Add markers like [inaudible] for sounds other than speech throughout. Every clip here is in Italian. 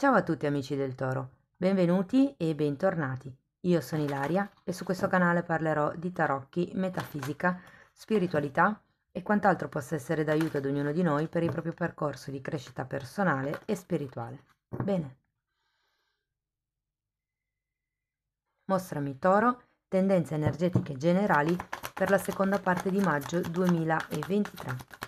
Ciao a tutti amici del Toro, benvenuti e bentornati. Io sono Ilaria e su questo canale parlerò di tarocchi, metafisica, spiritualità e quant'altro possa essere d'aiuto ad ognuno di noi per il proprio percorso di crescita personale e spirituale. Bene. Mostrami Toro, tendenze energetiche generali per la seconda parte di maggio 2023.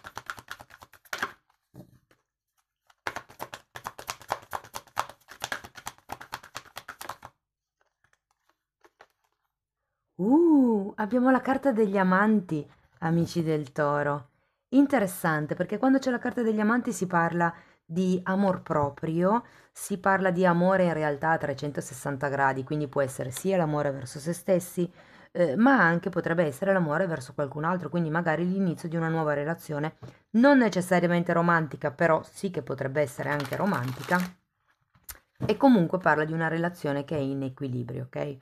Uh, abbiamo la carta degli amanti, amici del toro. Interessante perché quando c'è la carta degli amanti si parla di amor proprio, si parla di amore in realtà a 360 gradi, quindi può essere sia l'amore verso se stessi, eh, ma anche potrebbe essere l'amore verso qualcun altro, quindi magari l'inizio di una nuova relazione, non necessariamente romantica, però sì che potrebbe essere anche romantica, e comunque parla di una relazione che è in equilibrio, ok?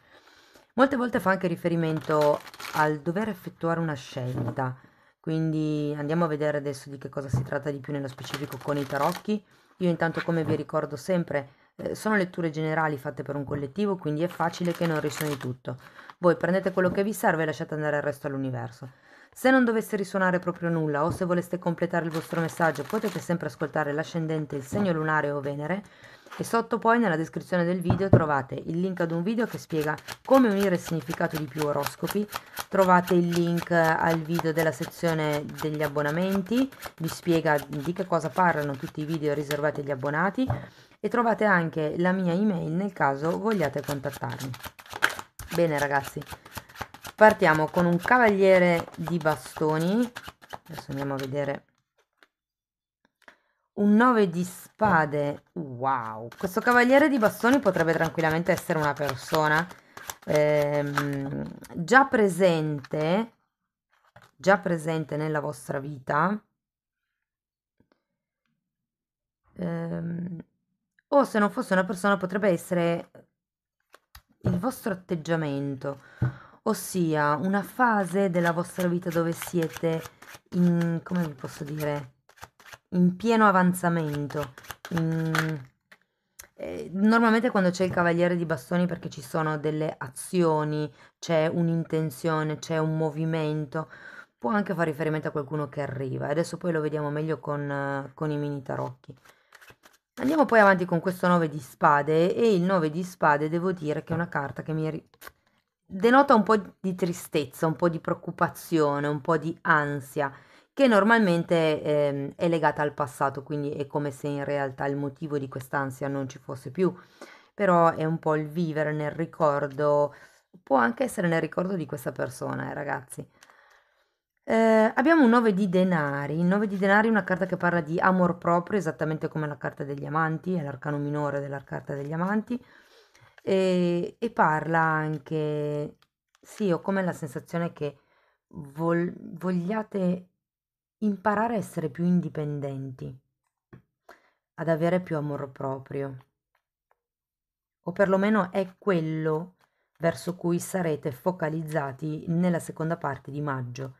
Molte volte fa anche riferimento al dover effettuare una scelta, quindi andiamo a vedere adesso di che cosa si tratta di più nello specifico con i tarocchi. Io intanto come vi ricordo sempre eh, sono letture generali fatte per un collettivo, quindi è facile che non risuoni tutto. Voi prendete quello che vi serve e lasciate andare il resto all'universo. Se non dovesse risuonare proprio nulla o se voleste completare il vostro messaggio potete sempre ascoltare l'ascendente, il segno lunare o Venere e sotto poi nella descrizione del video trovate il link ad un video che spiega come unire il significato di più oroscopi, trovate il link al video della sezione degli abbonamenti, vi spiega di che cosa parlano tutti i video riservati agli abbonati e trovate anche la mia email nel caso vogliate contattarmi. Bene ragazzi, partiamo con un cavaliere di bastoni adesso andiamo a vedere un 9 di spade wow questo cavaliere di bastoni potrebbe tranquillamente essere una persona ehm, già presente già presente nella vostra vita ehm, o se non fosse una persona potrebbe essere il vostro atteggiamento ossia una fase della vostra vita dove siete in, come vi posso dire, in pieno avanzamento. In, eh, normalmente quando c'è il cavaliere di bastoni perché ci sono delle azioni, c'è un'intenzione, c'è un movimento, può anche fare riferimento a qualcuno che arriva. Adesso poi lo vediamo meglio con, eh, con i mini tarocchi. Andiamo poi avanti con questo 9 di spade e il 9 di spade devo dire che è una carta che mi, denota un po' di tristezza, un po' di preoccupazione, un po' di ansia che normalmente eh, è legata al passato, quindi è come se in realtà il motivo di quest'ansia non ci fosse più, però è un po' il vivere nel ricordo, può anche essere nel ricordo di questa persona, eh, ragazzi. Eh, abbiamo un 9 di denari, il 9 di denari è una carta che parla di amor proprio, esattamente come la carta degli amanti, è l'arcano minore della carta degli amanti e, e parla anche, sì, ho come la sensazione che vol- vogliate imparare a essere più indipendenti, ad avere più amor proprio, o perlomeno è quello verso cui sarete focalizzati nella seconda parte di maggio.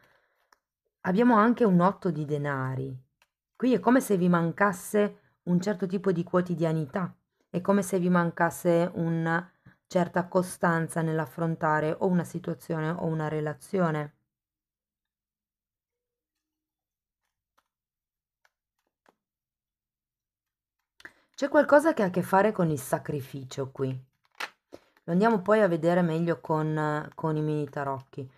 Abbiamo anche un otto di denari. Qui è come se vi mancasse un certo tipo di quotidianità, è come se vi mancasse una certa costanza nell'affrontare o una situazione o una relazione. C'è qualcosa che ha a che fare con il sacrificio qui. Lo andiamo poi a vedere meglio con, con i mini tarocchi.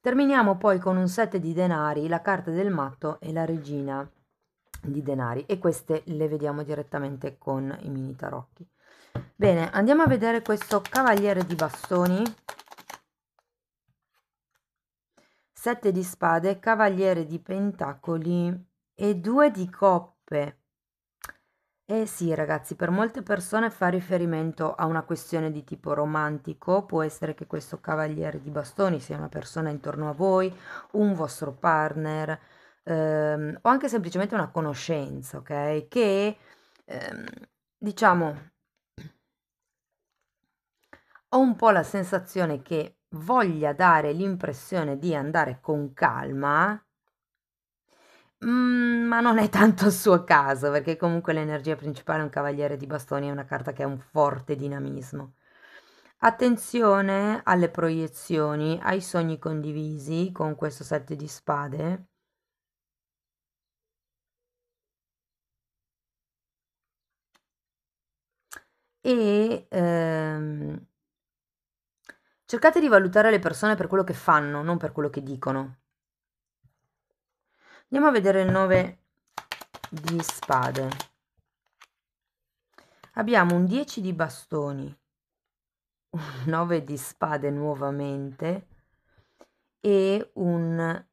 Terminiamo poi con un set di denari, la carta del matto e la regina di denari e queste le vediamo direttamente con i mini tarocchi. Bene, andiamo a vedere questo cavaliere di bastoni, Sette di spade, cavaliere di pentacoli e due di coppe. Eh sì ragazzi, per molte persone fa riferimento a una questione di tipo romantico, può essere che questo cavaliere di bastoni sia una persona intorno a voi, un vostro partner, ehm, o anche semplicemente una conoscenza, ok? Che ehm, diciamo ho un po' la sensazione che voglia dare l'impressione di andare con calma, mm, ma non è tanto il suo caso, perché comunque l'energia principale è un cavaliere di bastoni, è una carta che ha un forte dinamismo. Attenzione alle proiezioni, ai sogni condivisi con questo set di spade, e ehm, cercate di valutare le persone per quello che fanno, non per quello che dicono. Andiamo a vedere il 9 di spade. Abbiamo un 10 di bastoni, un 9 di spade nuovamente e un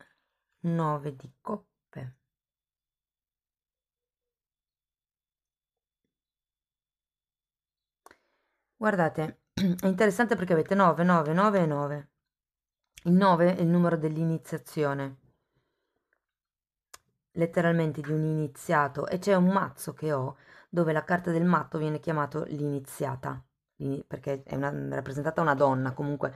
9 di coppe Guardate, [clears throat] è interessante perché avete 9, 9, 9 e 9. Il 9 è il numero dell'iniziazione, letteralmente di un iniziato, e c'è un mazzo che ho dove la carta del matto viene chiamata l'iniziata, perché è una, rappresentata una donna, comunque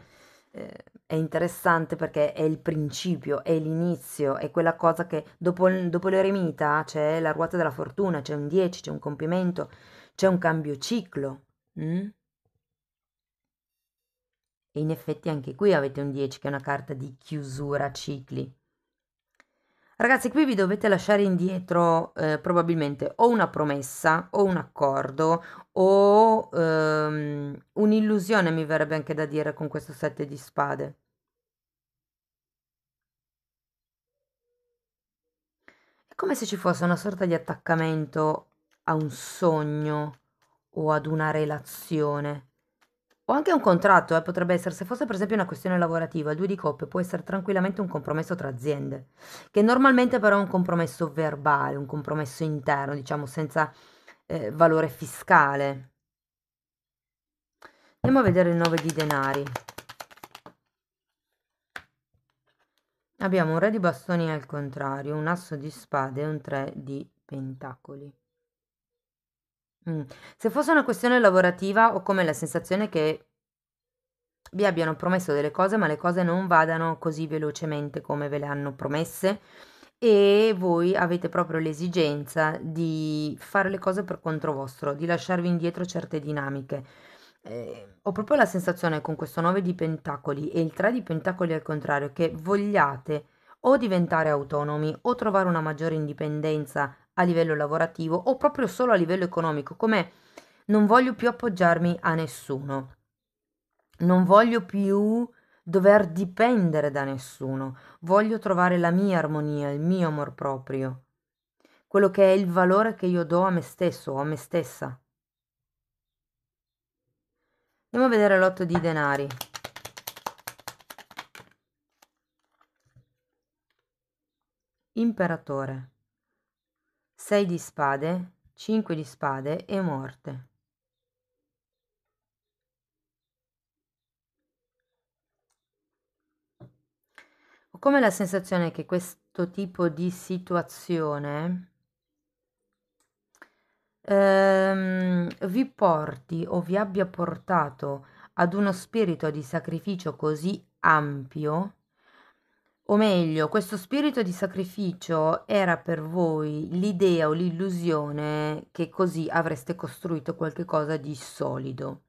eh, è interessante perché è il principio, è l'inizio, è quella cosa che dopo, dopo l'eremita c'è la ruota della fortuna, c'è un 10, c'è un compimento, c'è un cambio ciclo. Mm? E in effetti anche qui avete un 10 che è una carta di chiusura cicli. Ragazzi, qui vi dovete lasciare indietro eh, probabilmente o una promessa o un accordo o ehm, un'illusione, mi verrebbe anche da dire con questo sette di spade. È come se ci fosse una sorta di attaccamento a un sogno o ad una relazione. O anche un contratto, eh, potrebbe essere, se fosse per esempio una questione lavorativa, due di coppe, può essere tranquillamente un compromesso tra aziende, che normalmente però è un compromesso verbale, un compromesso interno, diciamo senza eh, valore fiscale. Andiamo a vedere il 9 di denari. Abbiamo un re di bastoni al contrario, un asso di spade e un 3 di pentacoli. Mm. Se fosse una questione lavorativa ho come la sensazione che vi abbiano promesso delle cose, ma le cose non vadano così velocemente come ve le hanno promesse e voi avete proprio l'esigenza di fare le cose per conto vostro, di lasciarvi indietro certe dinamiche. Ehm, ho proprio la sensazione con questo 9 di pentacoli e il 3 di pentacoli al contrario che vogliate o diventare autonomi o trovare una maggiore indipendenza a livello lavorativo o proprio solo a livello economico, come non voglio più appoggiarmi a nessuno, non voglio più dover dipendere da nessuno, voglio trovare la mia armonia, il mio amor proprio, quello che è il valore che io do a me stesso o a me stessa. Andiamo a vedere l'otto di denari. Imperatore. 6 di spade, 5 di spade e morte. Ho come la sensazione che questo tipo di situazione ehm, vi porti o vi abbia portato ad uno spirito di sacrificio così ampio o meglio, questo spirito di sacrificio era per voi l'idea o l'illusione che così avreste costruito qualcosa di solido.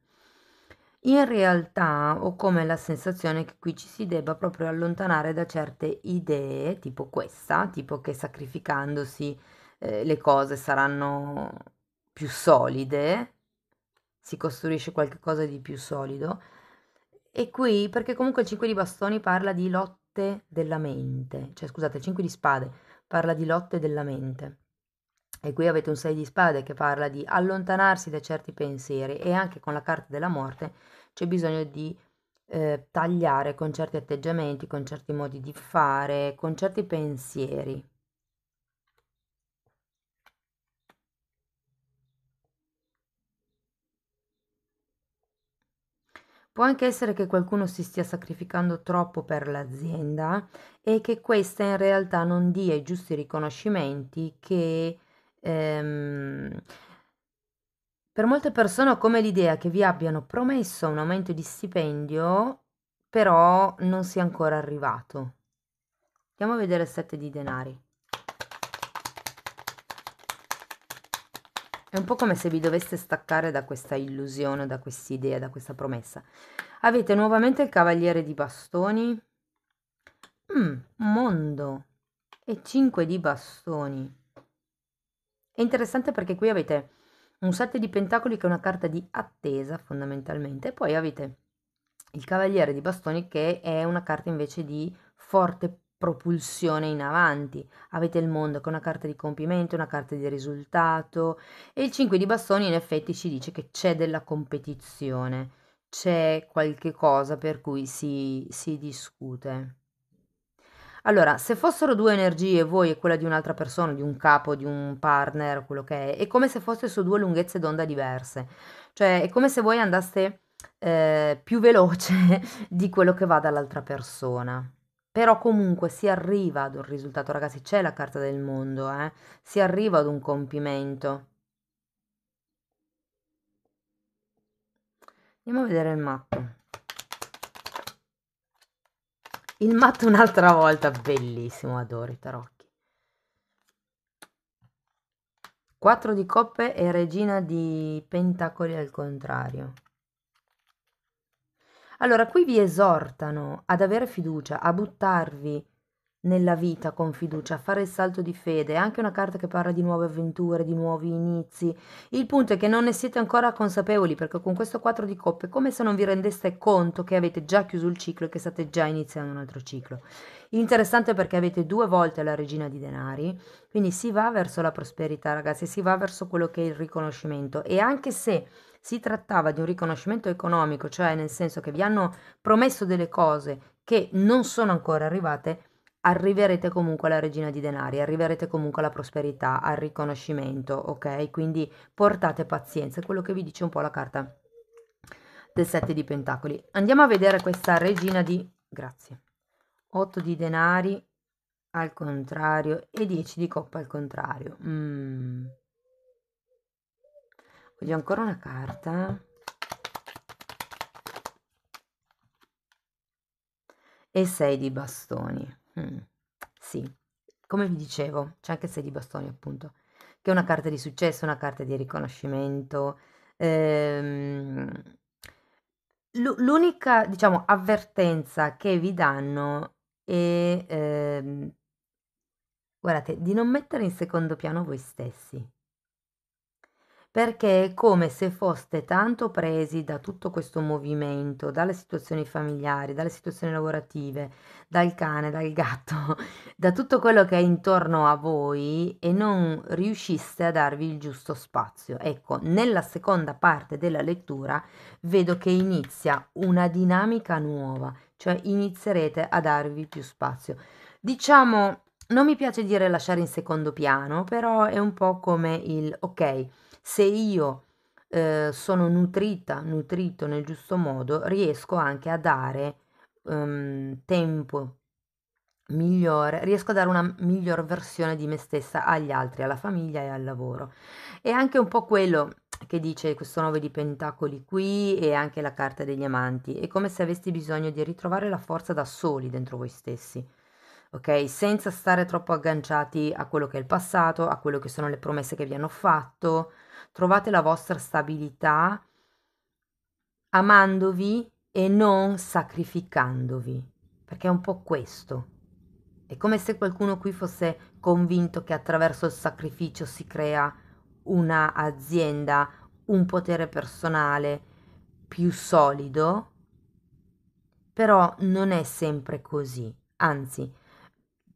In realtà ho come la sensazione che qui ci si debba proprio allontanare da certe idee, tipo questa, tipo che sacrificandosi eh, le cose saranno più solide, si costruisce qualcosa di più solido. E qui, perché comunque il 5 di bastoni parla di lotta lotte della mente, cioè scusate, 5 di spade parla di lotte della mente. E qui avete un 6 di spade che parla di allontanarsi da certi pensieri e anche con la carta della morte c'è bisogno di eh, tagliare con certi atteggiamenti, con certi modi di fare, con certi pensieri. Può anche essere che qualcuno si stia sacrificando troppo per l'azienda e che questa in realtà non dia i giusti riconoscimenti che ehm, per molte persone ho come l'idea che vi abbiano promesso un aumento di stipendio, però non sia ancora arrivato. Andiamo a vedere il 7 di denari. È un po' come se vi doveste staccare da questa illusione, da questa idea, da questa promessa. Avete nuovamente il cavaliere di bastoni. Mm, mondo. E 5 di bastoni. È interessante perché qui avete un 7 di pentacoli che è una carta di attesa fondamentalmente. E poi avete il cavaliere di bastoni che è una carta invece di forte propulsione in avanti. Avete il mondo con una carta di compimento, una carta di risultato e il 5 di bastoni in effetti ci dice che c'è della competizione, c'è qualche cosa per cui si, si discute. Allora, se fossero due energie, voi e quella di un'altra persona, di un capo, di un partner, quello che è, è come se fosse su due lunghezze d'onda diverse. Cioè, è come se voi andaste eh, più veloce [laughs] di quello che va dall'altra persona. Però comunque si arriva ad un risultato, ragazzi, c'è la carta del mondo, eh? si arriva ad un compimento. Andiamo a vedere il matto. Il matto un'altra volta, bellissimo, adoro i tarocchi. 4 di coppe e regina di pentacoli al contrario. Allora, qui vi esortano ad avere fiducia, a buttarvi nella vita con fiducia, fare il salto di fede, è anche una carta che parla di nuove avventure, di nuovi inizi. Il punto è che non ne siete ancora consapevoli perché con questo 4 di coppe è come se non vi rendeste conto che avete già chiuso il ciclo e che state già iniziando un altro ciclo. Interessante perché avete due volte la regina di denari, quindi si va verso la prosperità ragazzi, si va verso quello che è il riconoscimento e anche se si trattava di un riconoscimento economico, cioè nel senso che vi hanno promesso delle cose che non sono ancora arrivate, arriverete comunque alla regina di denari, arriverete comunque alla prosperità, al riconoscimento, ok? Quindi portate pazienza, è quello che vi dice un po' la carta del 7 di pentacoli. Andiamo a vedere questa regina di... grazie. 8 di denari al contrario e 10 di coppa al contrario. Mm. Voglio ancora una carta. E sei di bastoni. Mm, sì, come vi dicevo, c'è anche sei di bastoni, appunto, che è una carta di successo, una carta di riconoscimento. Ehm, l'u- l'unica, diciamo, avvertenza che vi danno è, ehm, guardate, di non mettere in secondo piano voi stessi perché è come se foste tanto presi da tutto questo movimento, dalle situazioni familiari, dalle situazioni lavorative, dal cane, dal gatto, [laughs] da tutto quello che è intorno a voi e non riusciste a darvi il giusto spazio. Ecco, nella seconda parte della lettura vedo che inizia una dinamica nuova, cioè inizierete a darvi più spazio. Diciamo, non mi piace dire lasciare in secondo piano, però è un po' come il ok se io eh, sono nutrita, nutrito nel giusto modo, riesco anche a dare um, tempo migliore, riesco a dare una miglior versione di me stessa agli altri, alla famiglia e al lavoro. E anche un po' quello che dice questo 9 di pentacoli qui e anche la carta degli amanti, è come se aveste bisogno di ritrovare la forza da soli dentro voi stessi ok? Senza stare troppo agganciati a quello che è il passato, a quello che sono le promesse che vi hanno fatto. Trovate la vostra stabilità amandovi e non sacrificandovi, perché è un po' questo. È come se qualcuno qui fosse convinto che attraverso il sacrificio si crea un'azienda, un potere personale più solido, però non è sempre così. Anzi,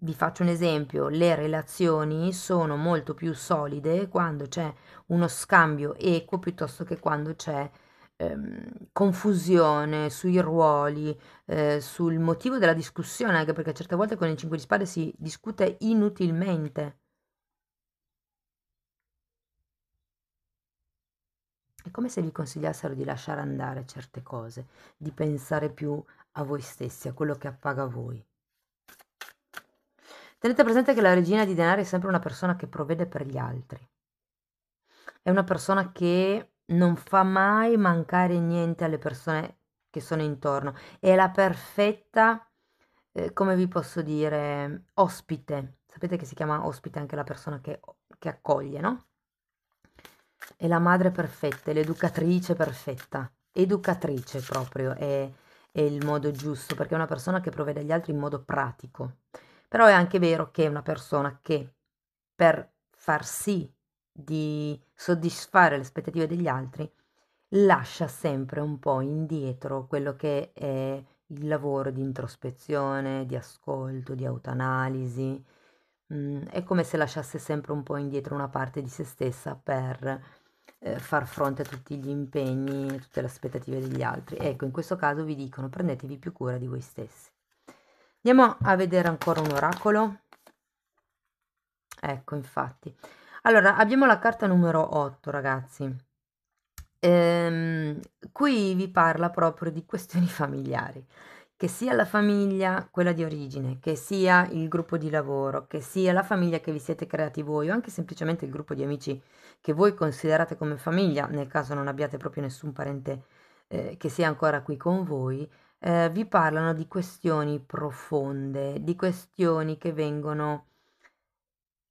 vi faccio un esempio, le relazioni sono molto più solide quando c'è uno scambio equo piuttosto che quando c'è ehm, confusione sui ruoli, eh, sul motivo della discussione, anche perché certe volte con il 5 di spade si discute inutilmente. È come se vi consigliassero di lasciare andare certe cose, di pensare più a voi stessi, a quello che appaga voi. Tenete presente che la regina di denari è sempre una persona che provvede per gli altri. È una persona che non fa mai mancare niente alle persone che sono intorno. È la perfetta, eh, come vi posso dire, ospite. Sapete che si chiama ospite anche la persona che, che accoglie, no? È la madre perfetta, è l'educatrice perfetta. Educatrice proprio è, è il modo giusto, perché è una persona che provvede agli altri in modo pratico però è anche vero che una persona che per far sì di soddisfare le aspettative degli altri lascia sempre un po' indietro quello che è il lavoro di introspezione, di ascolto, di autoanalisi. Mm, è come se lasciasse sempre un po' indietro una parte di se stessa per eh, far fronte a tutti gli impegni tutte le aspettative degli altri. Ecco, in questo caso vi dicono prendetevi più cura di voi stessi. Andiamo a vedere ancora un oracolo. Ecco, infatti. Allora, abbiamo la carta numero 8, ragazzi. Ehm, qui vi parla proprio di questioni [laughs] familiari, che sia la famiglia, quella di origine, che sia il gruppo di lavoro, che sia la famiglia che vi siete creati voi o anche semplicemente il gruppo di amici che voi considerate come famiglia, nel caso non abbiate proprio nessun parente eh, che sia ancora qui con voi, eh, vi parlano di questioni profonde, di questioni che vengono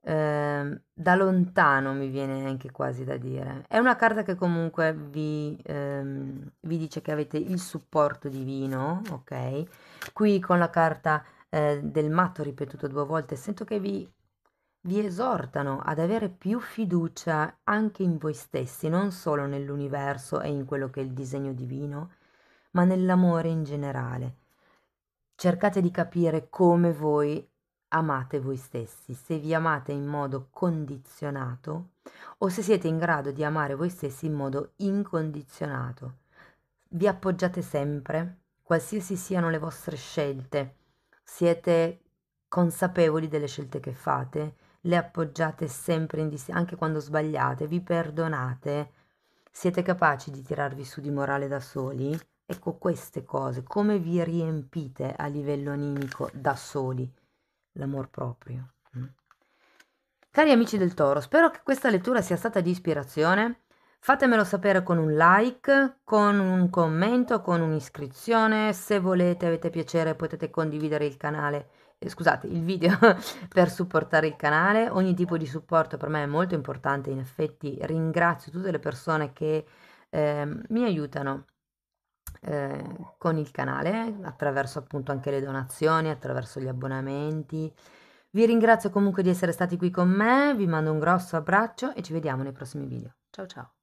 eh, da lontano, mi viene anche quasi da dire. È una carta che comunque vi, ehm, vi dice che avete il supporto divino, ok? Qui con la carta eh, del matto ripetuto due volte, sento che vi vi esortano ad avere più fiducia anche in voi stessi, non solo nell'universo e in quello che è il disegno divino, ma nell'amore in generale. Cercate di capire come voi amate voi stessi, se vi amate in modo condizionato o se siete in grado di amare voi stessi in modo incondizionato. Vi appoggiate sempre, qualsiasi siano le vostre scelte, siete consapevoli delle scelte che fate, le appoggiate sempre in dis- anche quando sbagliate, vi perdonate, siete capaci di tirarvi su di morale da soli, Ecco queste cose, come vi riempite a livello animico da soli l'amor proprio. Mm? Cari amici del toro, spero che questa lettura sia stata di ispirazione. Fatemelo sapere con un like, con un commento, con un'iscrizione. Se volete, avete piacere, potete condividere il canale, eh, scusate, il video [laughs] per supportare il canale. Ogni tipo di supporto per me è molto importante, in effetti ringrazio tutte le persone che eh, mi aiutano eh, con il canale, attraverso appunto anche le donazioni, attraverso gli abbonamenti. Vi ringrazio comunque di essere stati qui con me, vi mando un grosso abbraccio e ci vediamo nei prossimi video. Ciao ciao!